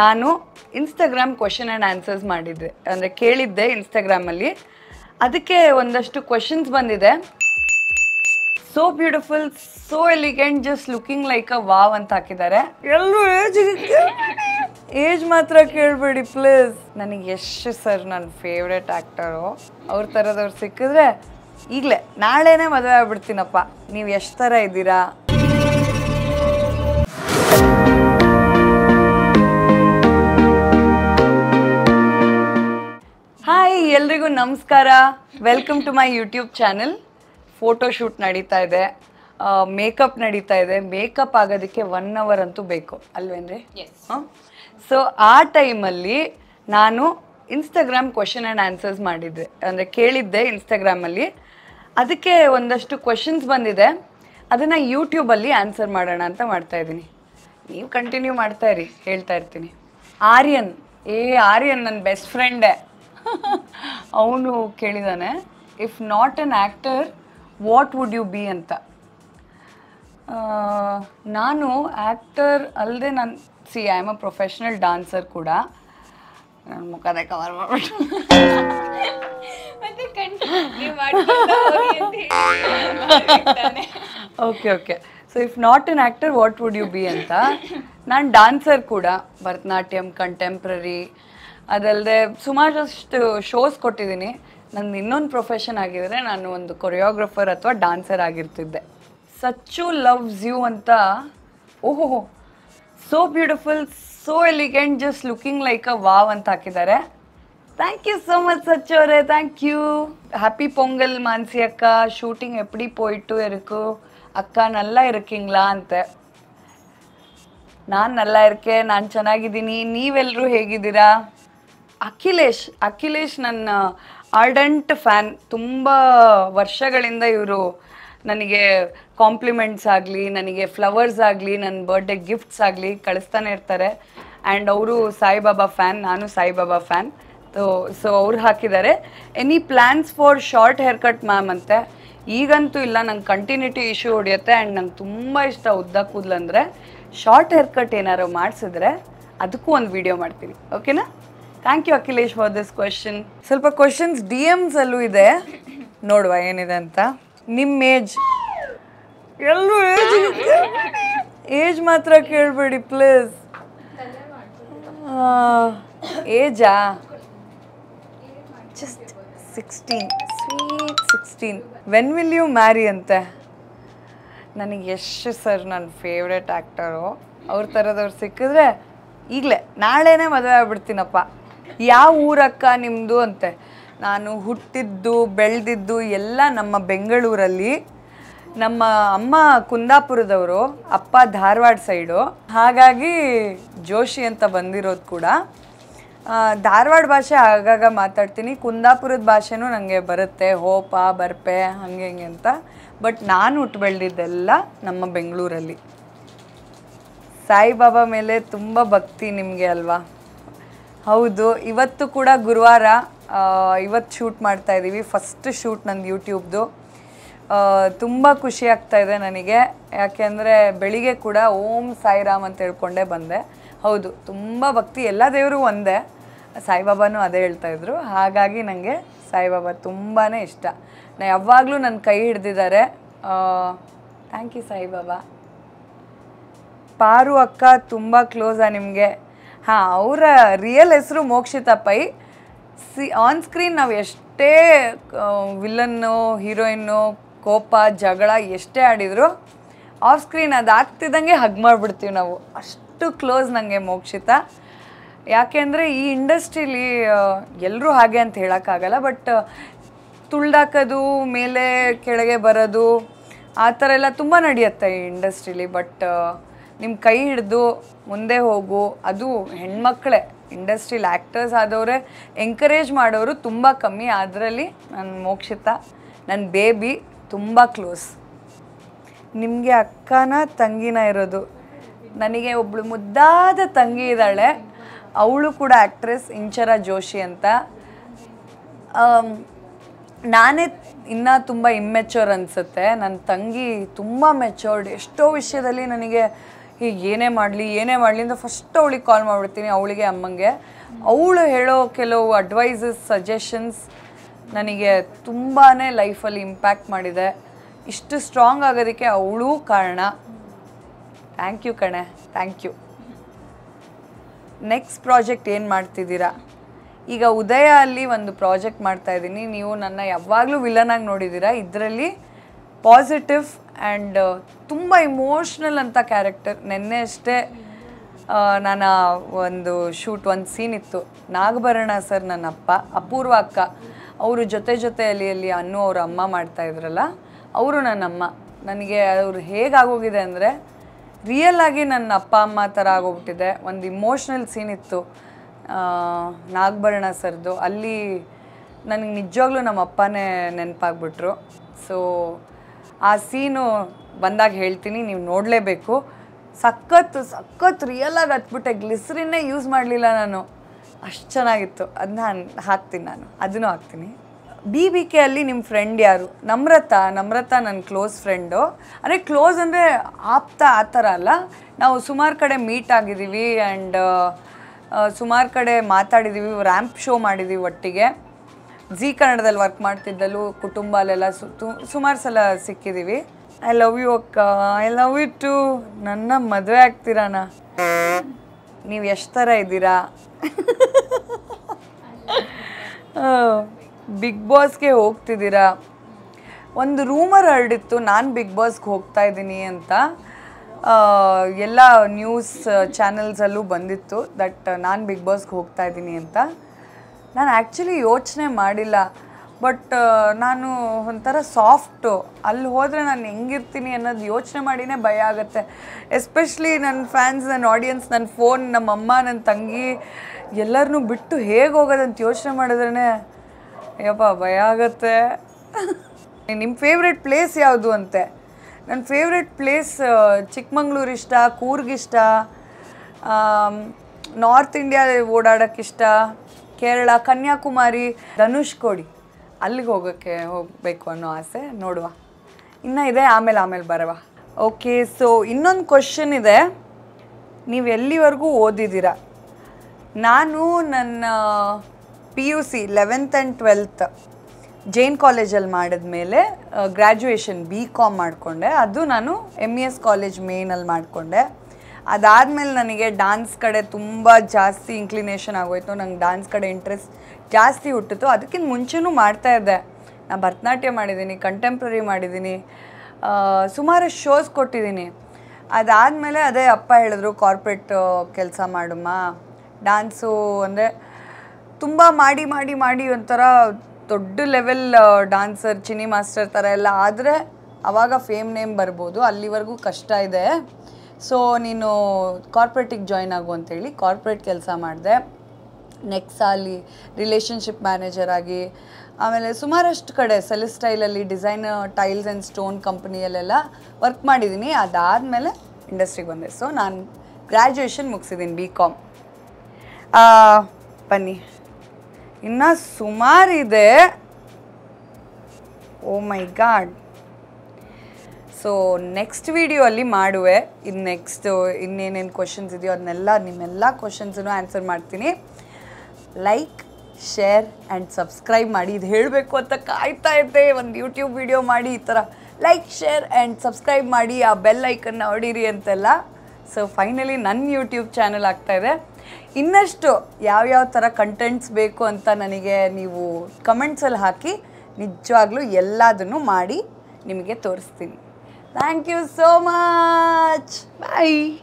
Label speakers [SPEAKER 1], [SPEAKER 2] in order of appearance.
[SPEAKER 1] ನಾನು Instagram question and answers ಮಾಡಿದ್ದೆ ಅಂದರೆ ಕೇಳಿದ್ದೆ ಇನ್ಸ್ಟಾಗ್ರಾಮಲ್ಲಿ ಅದಕ್ಕೆ ಒಂದಷ್ಟು ಕ್ವಶನ್ಸ್ ಬಂದಿದೆ so beautiful so elegant just looking like a wow ಅಂತ ಹಾಕಿದ್ದಾರೆ ಎಲ್ಲರೂ ಏಜ್ ಏಜ್ ಮಾತ್ರ ಕೇಳಬೇಡಿ ಪ್ಲೀಸ್ ನನಗೆ ಎಷ್ಟು ಸರ್ ನನ್ನ ಫೇವ್ರೆಟ್ ಆ್ಯಕ್ಟರು ಅವ್ರ ಥರದವ್ರು ಸಿಕ್ಕಿದ್ರೆ ಈಗಲೇ ನಾಳೆನೇ ಮದುವೆ ಆಗ್ಬಿಡ್ತೀನಪ್ಪ ನೀವು ಎಷ್ಟು ಥರ ಇದ್ದೀರಾ ಎಲ್ರಿಗೂ ನಮಸ್ಕಾರ welcome to my YouTube channel photo shoot ನಡೀತಾ ಇದೆ ಮೇಕಪ್ ನಡೀತಾ ಇದೆ ಮೇಕಪ್ ಆಗೋದಕ್ಕೆ ಒನ್ ಅವರ್ ಅಂತೂ ಬೇಕು ಅಲ್ವೇನ್ರಿ ಸೊ ಆ ಟೈಮಲ್ಲಿ ನಾನು ಇನ್ಸ್ಟಾಗ್ರಾಮ್ ಕ್ವಶನ್ ಆ್ಯಂಡ್ ಆನ್ಸರ್ಸ್ ಮಾಡಿದ್ದೆ ಅಂದರೆ ಕೇಳಿದ್ದೆ ಇನ್ಸ್ಟಾಗ್ರಾಮಲ್ಲಿ ಅದಕ್ಕೆ ಒಂದಷ್ಟು ಕ್ವಶನ್ಸ್ ಬಂದಿದೆ ಅದನ್ನು ಯೂಟ್ಯೂಬಲ್ಲಿ ಆನ್ಸರ್ ಮಾಡೋಣ ಅಂತ ಮಾಡ್ತಾ ಇದ್ದೀನಿ ನೀವು ಕಂಟಿನ್ಯೂ ಮಾಡ್ತಾ ಇರಿ ಹೇಳ್ತಾ ಇರ್ತೀನಿ ಆರ್ಯನ್ ಏ ಆರ್ಯನ್ ನನ್ನ ಬೆಸ್ಟ್ ಫ್ರೆಂಡೇ ಅವನು ಕೇಳಿದ್ದಾನೆ if not an actor what would you be ಅಂತ ನಾನು ಆ್ಯಕ್ಟರ್ ಅಲ್ಲದೆ ನಾನು see I am a professional dancer ಕೂಡ ನನ್ನ ಮುಖದ cover okay okay so if not an actor what would you be ಅಂತ ನಾನು ಡಾನ್ಸರ್ ಕೂಡ ಭರತನಾಟ್ಯಂ ಕಂಟೆಂಪ್ರರಿ ಅದಲ್ಲದೆ ಸುಮಾರಷ್ಟು ಶೋಸ್ ಕೊಟ್ಟಿದ್ದೀನಿ ನನ್ನ ಇನ್ನೊಂದು ಪ್ರೊಫೆಷನ್ ಆಗಿದ್ರೆ ನಾನು ಒಂದು ಕೊರಿಯೋಗ್ರಫರ್ ಅಥವಾ ಡ್ಯಾನ್ಸರ್ ಆಗಿರ್ತಿದ್ದೆ ಸಚ್ಚು ಲವ್ಸ್ ಯು ಅಂತ ಓಹೋ so beautiful so elegant just looking like a wow ಅಂತ ಹಾಕಿದ್ದಾರೆ thank you so much Sachu ಅವರೇ thank you happy Pongal Mansi ಅಕ್ಕ ಶೂಟಿಂಗ್ ಎಪ್ಪಡಿ ಪೋಯಿಟ್ಟು ಇರಕು ಅಕ್ಕ ನಲ್ಲ ಇರಕಿಂಗ್ಲಾ ಅಂತ ನಾನು ನಲ್ಲ ಇರ್ಕೆ ನಾನು ಚೆನ್ನಾಗಿದ್ದೀನಿ ನೀವೆಲ್ಲರೂ ಹೇಗಿದ್ದೀರಾ ಅಖಿಲೇಶ್ ಅಖಿಲೇಶ್ ನನ್ನ ಆರ್ಡೆಂಟ್ ಫ್ಯಾನ್ ತುಂಬ ವರ್ಷಗಳಿಂದ ಇವರು ನನಗೆ ಕಾಂಪ್ಲಿಮೆಂಟ್ಸ್ ಆಗಲಿ ನನಗೆ ಫ್ಲವರ್ಸ್ ಆಗಲಿ ನನ್ನ ಬರ್ಡೇ ಗಿಫ್ಟ್ಸ್ ಆಗಲಿ ಕಳಿಸ್ತಾನೆ ಇರ್ತಾರೆ ಆ್ಯಂಡ್ ಅವರು ಸಾಯಿಬಾಬಾ ಫ್ಯಾನ್ ನಾನು ಸಾಯಿಬಾಬಾ ಫ್ಯಾನ್ ಸೊ ಸೊ ಅವ್ರು ಹಾಕಿದ್ದಾರೆ any plans for short hair cut ma'am ಅಂತೆ ಈಗಂತೂ ಇಲ್ಲ ನಂಗೆ ಕಂಟಿನ್ಯೂಟಿ ಇಶ್ಯೂ ಹೊಡೆಯುತ್ತೆ ಆ್ಯಂಡ್ ನಂಗೆ ತುಂಬ ಇಷ್ಟ ಉದ್ದ ಕೂದಲು ಅಂದರೆ ಶಾರ್ಟ್ ಹೇರ್ ಕಟ್ ಏನಾದ್ರು ಮಾಡಿಸಿದ್ರೆ ಅದಕ್ಕೂ ಒಂದು ವಿಡಿಯೋ ಮಾಡ್ತೀನಿ ಓಕೆನಾ thank you Akhilesh for this question ಸ್ವಲ್ಪ ಕ್ವಶನ್ಸ್ ಡಿ ಎಮ್ಸ್ ಅಲ್ಲೂ ಇದೆ ನೋಡುವ ಏನಿದೆ ಅಂತ ನಿಮ್ಮ ಏಜ್ ಎಲ್ಲರೂ ಏಜ್ ಏಜ್ ಮಾತ್ರ ಕೇಳಬೇಡಿ ಪ್ಲೀಸ್ ಏಜಾ just sixteen sweet sixteen when will you marry ಅಂತೆ ನನಗೆ ಯಶ್ ಸರ್ ನನ್ನ ಫೇವ್ರೆಟ್ ಆ್ಯಕ್ಟರು ಅವ್ರ ಥರದವ್ರು ಸಿಕ್ಕಿದ್ರೆ ಈಗಲೇ ನಾಳೆನೇ ಮದುವೆ ಆಗ್ಬಿಡ್ತೀನಪ್ಪ ಯಾವ ಊರಕ್ಕ ನಿಮ್ಮದು ಅಂತೆ ನಾನು ಹುಟ್ಟಿದ್ದು ಬೆಳೆದಿದ್ದು ಎಲ್ಲ ನಮ್ಮ ಬೆಂಗಳೂರಲ್ಲಿ ನಮ್ಮ ಅಮ್ಮ ಕುಂದಾಪುರದವರು ಅಪ್ಪ ಧಾರವಾಡ ಸೈಡು ಹಾಗಾಗಿ ಜೋಶಿ ಅಂತ ಬಂದಿರೋದು ಕೂಡ ಧಾರವಾಡ ಭಾಷೆ ಆಗಾಗ ಮಾತಾಡ್ತೀನಿ ಕುಂದಾಪುರದ ಭಾಷೆನೂ ನನಗೆ ಬರುತ್ತೆ ಹೋಪ ಬರ್ಪೆ ಹಂಗೆ ಹಂಗೆ ಅಂತ ಬಟ್ ನಾನು ಹುಟ್ಟು ಬೆಳೆದಿದ್ದೆಲ್ಲ ನಮ್ಮ ಬೆಂಗಳೂರಲ್ಲಿ ಸಾಯಿಬಾಬಾ ಮೇಲೆ ತುಂಬ ಭಕ್ತಿ ನಿಮಗೆ ಅಲ್ವಾ ಹೌದು ಇವತ್ತು ಕೂಡ ಗುರುವಾರ ಇವತ್ತು ಶೂಟ್ ಮಾಡ್ತಾ ಇದ್ದೀವಿ ಫಸ್ಟ್ ಶೂಟ್ ನಂದು ಯೂಟ್ಯೂಬ್ದು ತುಂಬ ಖುಷಿ ಆಗ್ತಾ ಇದೆ ನನಗೆ ಯಾಕೆಂದರೆ ಬೆಳಿಗ್ಗೆ ಕೂಡ ಓಂ ಸಾಯಿರಾಮ್ ಅಂತ ಹೇಳ್ಕೊಂಡೇ ಬಂದೆ ಹೌದು ತುಂಬ ಭಕ್ತಿ ಎಲ್ಲ ದೇವರು ಒಂದೇ ಸಾಯಿಬಾಬಾನು ಅದೇ ಹೇಳ್ತಾ ಇದ್ರು ಹಾಗಾಗಿ ನನಗೆ ಸಾಯಿಬಾಬಾ ತುಂಬಾ ಇಷ್ಟ ನಾ ಯಾವಾಗಲೂ ನನ್ನ ಕೈ ಹಿಡ್ದಿದ್ದಾರೆ ಥ್ಯಾಂಕ್ ಯು ಸಾಯಿಬಾಬಾ ಪಾರು ಅಕ್ಕ ತುಂಬ ಕ್ಲೋಸಾ ನಿಮಗೆ ಹಾಂ ಅವರ ರಿಯಲ್ ಹೆಸರು Mokshita Pai see on screen ನಾವು ಎಷ್ಟೇ ವಿಲನ್ನು ಹೀರೋಯಿನ್ನು ಕೋಪ ಜಗಳ ಎಷ್ಟೇ ಆಡಿದ್ರು ಆಫ್ ಸ್ಕ್ರೀನ್ ಅದಾಗ್ತಿದ್ದಂಗೆ ಹಗ್ ಮಾಡಿಬಿಡ್ತೀವಿ ನಾವು ಅಷ್ಟು ಕ್ಲೋಸ್ ನನಗೆ ಮೋಕ್ಷಿತ ಅಂದರೆ ಈ ಇಂಡಸ್ಟ್ರೀಲಿ ಎಲ್ಲರೂ ಹಾಗೆ ಅಂತ ಹೇಳೋಕ್ಕಾಗಲ್ಲ ಬಟ್ ತುಳ್ದಾಕೋದು ಮೇಲೆ ಕೆಳಗೆ ಬರೋದು ಆ ಥರ ಎಲ್ಲ ತುಂಬ ನಡೆಯುತ್ತೆ ಈ ಇಂಡಸ್ಟ್ರೀಲಿ ಬಟ್ ನಿಮ್ಮ ಕೈ ಹಿಡಿದು ಮುಂದೆ ಹೋಗು ಅದು ಹೆಣ್ಮಕ್ಳೇ ಇಂಡಸ್ಟ್ರಿಲಿ ಆ್ಯಕ್ಟರ್ಸ್ ಆದವರೇ ಎಂಕರೇಜ್ ಮಾಡೋರು ತುಂಬ ಕಮ್ಮಿ ಅದರಲ್ಲಿ ನನ್ನ ಮೋಕ್ಷಿತ ನನ್ನ ಬೇಬಿ ತುಂಬ ಕ್ಲೋಸ್ ನಿಮಗೆ ಅಕ್ಕನ ತಂಗಿನ ಇರೋದು ನನಗೆ ಒಬ್ಳು ಮುದ್ದಾದ ತಂಗಿ ಇದ್ದಾಳೆ ಅವಳು ಕೂಡ ಆ್ಯಕ್ಟ್ರೆಸ್ ಇಂಚರ ಜೋಶಿ ಅಂತ ನಾನೇ ಇನ್ನೂ ತುಂಬ ಇಮ್ಮೆಚ್ಯೂರ್ ಅನಿಸುತ್ತೆ ನನ್ನ ತಂಗಿ ತುಂಬ ಮೆಚೋರ್ಡ್ ಎಷ್ಟೋ ವಿಷಯದಲ್ಲಿ ನನಗೆ ಹೀಗೆ ಏನೇ ಮಾಡಲಿ ಏನೇ ಮಾಡಲಿ ಅಂತ ಫಸ್ಟ್ ಅವಳಿಗೆ ಕಾಲ್ ಮಾಡಿಬಿಡ್ತೀನಿ ಅವಳಿಗೆ ಅಮ್ಮಂಗೆ ಅವಳು ಹೇಳೋ ಕೆಲವು ಅಡ್ವೈಸಸ್ ಸಜೆಷನ್ಸ್ ನನಗೆ ತುಂಬಾ ಲೈಫಲ್ಲಿ ಇಂಪ್ಯಾಕ್ಟ್ ಮಾಡಿದೆ ಇಷ್ಟು ಸ್ಟ್ರಾಂಗ್ ಆಗೋದಕ್ಕೆ ಅವಳೂ ಕಾರಣ ಥ್ಯಾಂಕ್ ಯು ಕಣೆ ಥ್ಯಾಂಕ್ ಯು ನೆಕ್ಸ್ಟ್ ಪ್ರಾಜೆಕ್ಟ್ ಏನು ಮಾಡ್ತಿದ್ದೀರಾ ಈಗ ಉದಯ ಅಲ್ಲಿ ಒಂದು ಪ್ರಾಜೆಕ್ಟ್ ಮಾಡ್ತಾ ಇದ್ದೀನಿ ನೀವು ನನ್ನ ಯಾವಾಗಲೂ ವಿಲನ್ ಆಗಿ ನೋಡಿದ್ದೀರಾ ಇದರಲ್ಲಿ ಪಾಸಿಟಿವ್ ಆ್ಯಂಡ್ ತುಂಬ ಇಮೋಷ್ನಲ್ ಅಂತ ಕ್ಯಾರೆಕ್ಟರ್ ನೆನ್ನೆ ಅಷ್ಟೇ ನಾನು ಒಂದು ಶೂಟ್ ಒಂದು ಸೀನ್ ಇತ್ತು ನಾಗಭರಣ ಸರ್ ನನ್ನ ಅಪ್ಪ ಅಪೂರ್ವ ಅಕ್ಕ ಅವರು ಜೊತೆ ಜೊತೆಯಲ್ಲಿ ಅಲ್ಲಿ ಅನ್ನು ಅವರು ಅಮ್ಮ ಮಾಡ್ತಾ ಇದ್ರಲ್ಲ ಅವರು ನನ್ನಮ್ಮ ನನಗೆ ಅವ್ರು ಹೇಗಾಗೋಗಿದೆ ಅಂದರೆ ರಿಯಲ್ ಆಗಿ ನನ್ನ ಅಪ್ಪ ಅಮ್ಮ ಥರ ಆಗೋಗ್ಬಿಟ್ಟಿದೆ ಒಂದು ಇಮೋಷ್ನಲ್ ಸೀನ್ ಇತ್ತು ನಾಗಭರಣ ಸರ್ದು ಅಲ್ಲಿ ನನಗೆ ನಿಜವಾಗ್ಲೂ ನಮ್ಮ ಅಪ್ಪನೇ ನೆನಪಾಗ್ಬಿಟ್ರು ಸೊ ಆ ಸೀನು ಬಂದಾಗ ಹೇಳ್ತೀನಿ ನೀವು ನೋಡಲೇಬೇಕು ಸಖತ್ ಸಖತ್ ರಿಯಲಾಗಿ ಹತ್ಬಿಟ್ಟೆ ಗ್ಲಿಸ್ರಿನ್ನೇ ಯೂಸ್ ಮಾಡಲಿಲ್ಲ ನಾನು ಅಷ್ಟು ಚೆನ್ನಾಗಿತ್ತು ಅದನ್ನ ಹಾಕ್ತೀನಿ ನಾನು ಅದನ್ನು ಹಾಕ್ತೀನಿ ಬಿ ಬಿ ಕೆ ಅಲ್ಲಿ ನಿಮ್ಮ ಫ್ರೆಂಡ್ ಯಾರು ನಮ್ರತಾ ನಮ್ರತಾ ನನ್ನ ಕ್ಲೋಸ್ ಫ್ರೆಂಡು ಅಂದರೆ ಕ್ಲೋಸ್ ಅಂದರೆ ಆಪ್ತ ಆ ಥರ ಅಲ್ಲ ನಾವು ಸುಮಾರು ಕಡೆ ಮೀಟ್ ಆಗಿದ್ದೀವಿ ಆ್ಯಂಡ್ ಸುಮಾರು ಕಡೆ ಮಾತಾಡಿದ್ದೀವಿ ರ್ಯಾಂಪ್ ಶೋ ಮಾಡಿದ್ದೀವಿ ಒಟ್ಟಿಗೆ ಜಿ ಕನ್ನಡದಲ್ಲಿ ವರ್ಕ್ ಮಾಡ್ತಿದ್ದಲ್ಲೂ ಸು ತು ಸುಮಾರು ಸಲ ಸಿಕ್ಕಿದ್ದೀವಿ ಐ ಲವ್ ಯು ಅಕ್ಕ ಐ ಲವ್ ಯು ಟು ನನ್ನ ಮದುವೆ ಆಗ್ತೀರಾನ ನೀವು ಎಷ್ಟು ಥರ ಇದ್ದೀರಾ ಬಿಗ್ ಬಾಸ್ಗೆ ಹೋಗ್ತಿದ್ದೀರಾ ಒಂದು ರೂಮರ್ ಹರಡಿತ್ತು ನಾನು ಬಿಗ್ ಬಾಸ್ಗೆ ಹೋಗ್ತಾ ಇದ್ದೀನಿ ಅಂತ ಎಲ್ಲ ನ್ಯೂಸ್ ಚಾನೆಲ್ಸಲ್ಲೂ ಬಂದಿತ್ತು ದಟ್ ನಾನು ಬಿಗ್ ಬಾಸ್ಗೆ ಹೋಗ್ತಾ ಇದ್ದೀನಿ ಅಂತ ನಾನು ಆ್ಯಕ್ಚುಲಿ ಯೋಚನೆ ಮಾಡಿಲ್ಲ ಬಟ್ ನಾನು ಒಂಥರ ಸಾಫ್ಟು ಅಲ್ಲಿ ಹೋದರೆ ನಾನು ಹೆಂಗಿರ್ತೀನಿ ಅನ್ನೋದು ಯೋಚನೆ ಮಾಡಿನೇ ಭಯ ಆಗುತ್ತೆ ಎಸ್ಪೆಷಲಿ ನನ್ನ ಫ್ಯಾನ್ಸ್ ನನ್ನ ಆಡಿಯನ್ಸ್ ನನ್ನ ಫೋನ್ ನಮ್ಮ ಅಮ್ಮ ನನ್ನ ತಂಗಿ ಎಲ್ಲರನ್ನು ಬಿಟ್ಟು ಹೇಗೆ ಹೋಗೋದಂತ ಯೋಚನೆ ಮಾಡಿದ್ರೇ ಯಪ್ಪ ಭಯ ಆಗುತ್ತೆ ನಿಮ್ಮ ಫೇವ್ರೆಟ್ ಪ್ಲೇಸ್ ಯಾವುದು ಅಂತೆ ನನ್ನ ಫೇವ್ರೆಟ್ ಪ್ಲೇಸ್ ಚಿಕ್ಕಮಂಗ್ಳೂರು ಇಷ್ಟ ಕೂರ್ಗಿಷ್ಟ ನಾರ್ತ್ ಇಂಡಿಯಾ ಓಡಾಡೋಕ್ಕಿಷ್ಟ ಕೇರಳ ಕನ್ಯಾಕುಮಾರಿ ಧನುಷ್ ಕೋಡಿ ಅಲ್ಲಿಗೆ ಹೋಗೋಕ್ಕೆ ಹೋಗಬೇಕು ಅನ್ನೋ ಆಸೆ ನೋಡುವ ಇನ್ನೂ ಇದೆ ಆಮೇಲೆ ಆಮೇಲೆ ಬರವ ಓಕೆ ಸೊ ಇನ್ನೊಂದು ಕ್ವಶನ್ ಇದೆ ನೀವು ಎಲ್ಲಿವರೆಗೂ ಓದಿದ್ದೀರ ನಾನು ನನ್ನ P U C eleventh and twelfth Jain ಕಾಲೇಜಲ್ಲಿ ಮೇಲೆ ಗ್ರ್ಯಾಜುಯೇಷನ್ ಬಿ ಕಾಮ್ ಮಾಡಿಕೊಂಡೆ ಅದು ನಾನು M E e S college ಮೇನಲ್ಲಿ ಮಾಡಿಕೊಂಡೆ ಅದಾದಮೇಲೆ ನನಗೆ ಡ್ಯಾನ್ಸ್ ಕಡೆ ತುಂಬ ಜಾಸ್ತಿ ಇನ್ಕ್ಲಿನೇಷನ್ ಆಗೋಯ್ತು ನಂಗೆ ಡ್ಯಾನ್ಸ್ ಕಡೆ ಇಂಟ್ರೆಸ್ಟ್ ಜಾಸ್ತಿ ಹುಟ್ಟಿತು ಅದಕ್ಕಿಂತ ಮುಂಚೆನೂ ಇದ್ದೆ ನಾನು ಭರತನಾಟ್ಯ ಮಾಡಿದ್ದೀನಿ ಕಂಟೆಂಪ್ರರಿ ಮಾಡಿದ್ದೀನಿ ಸುಮಾರು ಶೋಸ್ ಕೊಟ್ಟಿದ್ದೀನಿ ಅದಾದಮೇಲೆ ಅದೇ ಅಪ್ಪ ಹೇಳಿದ್ರು ಕಾರ್ಪೊರೇಟ್ ಕೆಲಸ ಮಾಡಮ್ಮ ಡ್ಯಾನ್ಸು ಅಂದರೆ ತುಂಬ ಮಾಡಿ ಮಾಡಿ ಮಾಡಿ ಒಂಥರ ದೊಡ್ಡ ಲೆವೆಲ್ ಡ್ಯಾನ್ಸರ್ ಚಿನಿ ಮಾಸ್ಟರ್ ಥರ ಎಲ್ಲ ಆದರೆ ಆವಾಗ ಫೇಮ್ ನೇಮ್ ಬರ್ಬೋದು ಅಲ್ಲಿವರೆಗೂ ಕಷ್ಟ ಇದೆ ಸೊ ನೀನು ಕಾರ್ಪೊರೇಟಿಗೆ ಜಾಯ್ನ್ ಆಗು ಅಂತೇಳಿ ಕಾರ್ಪೊರೇಟ್ ಕೆಲಸ ಮಾಡಿದೆ ನೆಕ್ಸ್ಟ್ ಅಲ್ಲಿ ರಿಲೇಷನ್ಶಿಪ್ ಮ್ಯಾನೇಜರ್ ಆಗಿ ಆಮೇಲೆ ಸುಮಾರಷ್ಟು ಕಡೆ ಸ್ಟೈಲಲ್ಲಿ ಡಿಸೈನ್ ಟೈಲ್ಸ್ ಆ್ಯಂಡ್ ಸ್ಟೋನ್ ಕಂಪ್ನಿಯಲ್ಲೆಲ್ಲ ವರ್ಕ್ ಮಾಡಿದ್ದೀನಿ ಅದಾದಮೇಲೆ ಇಂಡಸ್ಟ್ರಿಗೆ ಬಂದೆ ಸೊ ನಾನು ಗ್ರ್ಯಾಜುಯೇಷನ್ ಮುಗಿಸಿದ್ದೀನಿ ಬಿ ಕಾಮ್ ಬನ್ನಿ ಇನ್ನೂ ಸುಮಾರಿದೆ oh my god so next video ಅಲ್ಲಿ ಮಾಡುವೆ ಇನ್ನು ನೆಕ್ಸ್ಟ್ ಇನ್ನೇನೇನು ಕ್ವಶನ್ಸ್ ಇದೆಯೋ ಅದನ್ನೆಲ್ಲ ನಿಮ್ಮೆಲ್ಲ ಕ್ವಶನ್ಸನ್ನು ಆನ್ಸರ್ ಮಾಡ್ತೀನಿ ಲೈಕ್ ಶೇರ್ ಆ್ಯಂಡ್ ಸಬ್ಸ್ಕ್ರೈಬ್ ಮಾಡಿ ಇದು ಹೇಳಬೇಕು ಅಂತ ಕಾಯ್ತಾ ಇದ್ದೆ ಒಂದು ಯೂಟ್ಯೂಬ್ ವಿಡಿಯೋ ಮಾಡಿ ಈ ಥರ ಲೈಕ್ ಶೇರ್ ಆ್ಯಂಡ್ ಸಬ್ಸ್ಕ್ರೈಬ್ ಮಾಡಿ ಆ ಬೆಲ್ ಐಕನ್ನ ಹೊಡೀರಿ ಅಂತೆಲ್ಲ ಸೊ ಫೈನಲಿ ನನ್ನ ಯೂಟ್ಯೂಬ್ ಚಾನಲ್ ಇದೆ ಇನ್ನಷ್ಟು ಯಾವ್ಯಾವ ಥರ ಕಂಟೆಂಟ್ಸ್ ಬೇಕು ಅಂತ ನನಗೆ ನೀವು ಕಮೆಂಟ್ಸಲ್ಲಿ ಹಾಕಿ ನಿಜವಾಗ್ಲೂ ಎಲ್ಲದನ್ನು ಮಾಡಿ ನಿಮಗೆ ತೋರಿಸ್ತೀನಿ Thank you so much. Bye.